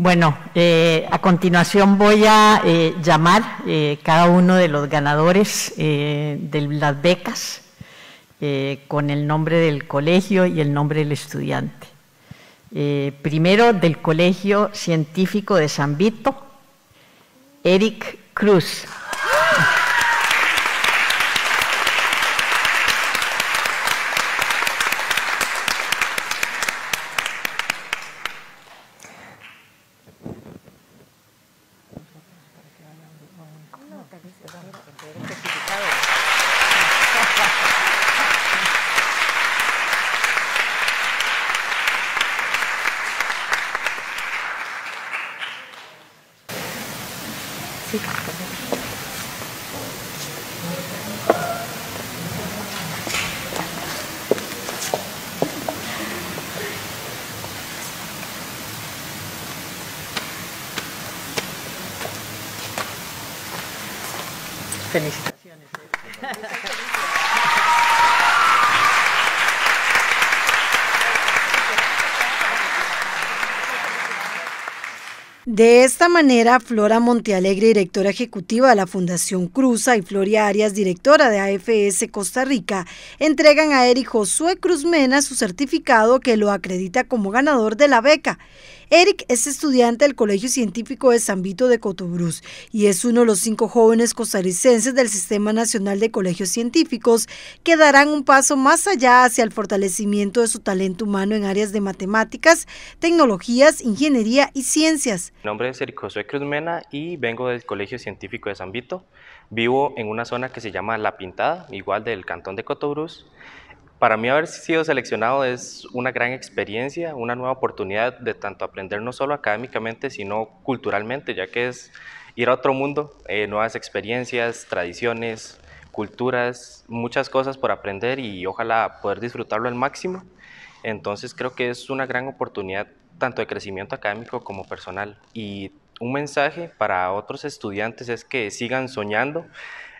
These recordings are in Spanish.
Bueno, eh, a continuación voy a eh, llamar eh, cada uno de los ganadores de las becas con el nombre del colegio y el nombre del estudiante. primero, del Colegio Científico de San Vito, Eric Cruz. Felicitaciones. De esta manera, Flora Montealegre, directora ejecutiva de la Fundación Cruza, y Floria Arias, directora de AFS Costa Rica, entregan a Eric Josué Cruz Mena su certificado que lo acredita como ganador de la beca. Eric es estudiante del Colegio Científico de San Vito de Cotobruz y es uno de los cinco jóvenes costarricenses del Sistema Nacional de Colegios Científicos que darán un paso más allá hacia el fortalecimiento de su talento humano en áreas de matemáticas, tecnologías, ingeniería y ciencias. Mi nombre es Eric Josué Cruz Mena y vengo del Colegio Científico de San Vito. Vivo en una zona que se llama La Pintada, igual del cantón de Cotobruz. Para mí haber sido seleccionado es una gran experiencia, una nueva oportunidad de tanto aprender no solo académicamente, sino culturalmente, ya que es ir a otro mundo, eh, nuevas experiencias, tradiciones, culturas, muchas cosas por aprender y ojalá poder disfrutarlo al máximo. Entonces creo que es una gran oportunidad tanto de crecimiento académico como personal. Y un mensaje para otros estudiantes es que sigan soñando.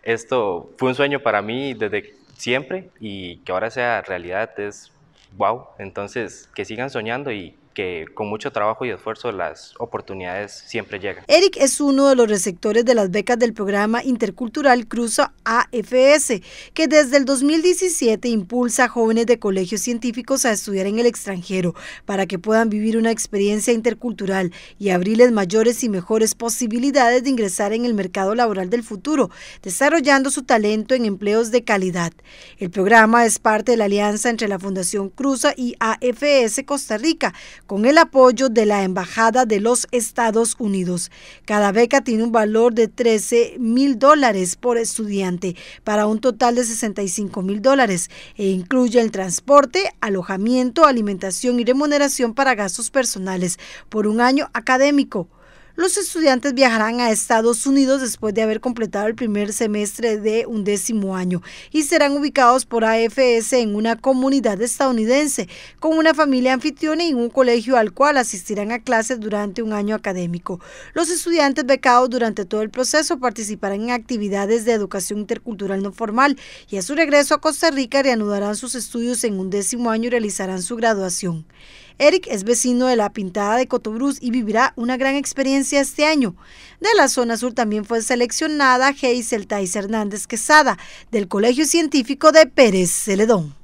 Esto fue un sueño para mí desde siempre y que ahora sea realidad es wow. Entonces, que sigan soñando y que con mucho trabajo y esfuerzo las oportunidades siempre llegan. Eric es uno de los receptores de las becas del programa intercultural Cruza AFS, que desde el 2017 impulsa a jóvenes de colegios científicos a estudiar en el extranjero para que puedan vivir una experiencia intercultural y abrirles mayores y mejores posibilidades de ingresar en el mercado laboral del futuro, desarrollando su talento en empleos de calidad. El programa es parte de la alianza entre la Fundación Cruza y AFS Costa Rica, con el apoyo de la Embajada de los Estados Unidos. Cada beca tiene un valor de 13 mil dólares por estudiante, para un total de 65 mil dólares, e incluye el transporte, alojamiento, alimentación y remuneración para gastos personales por un año académico los estudiantes viajarán a Estados Unidos después de haber completado el primer semestre de décimo año y serán ubicados por AFS en una comunidad estadounidense con una familia anfitriona y un colegio al cual asistirán a clases durante un año académico. Los estudiantes becados durante todo el proceso participarán en actividades de educación intercultural no formal y a su regreso a Costa Rica reanudarán sus estudios en un décimo año y realizarán su graduación. Eric es vecino de la Pintada de Cotobruz y vivirá una gran experiencia este año. De la zona sur también fue seleccionada Geisel Tais Hernández Quesada, del Colegio Científico de Pérez Celedón.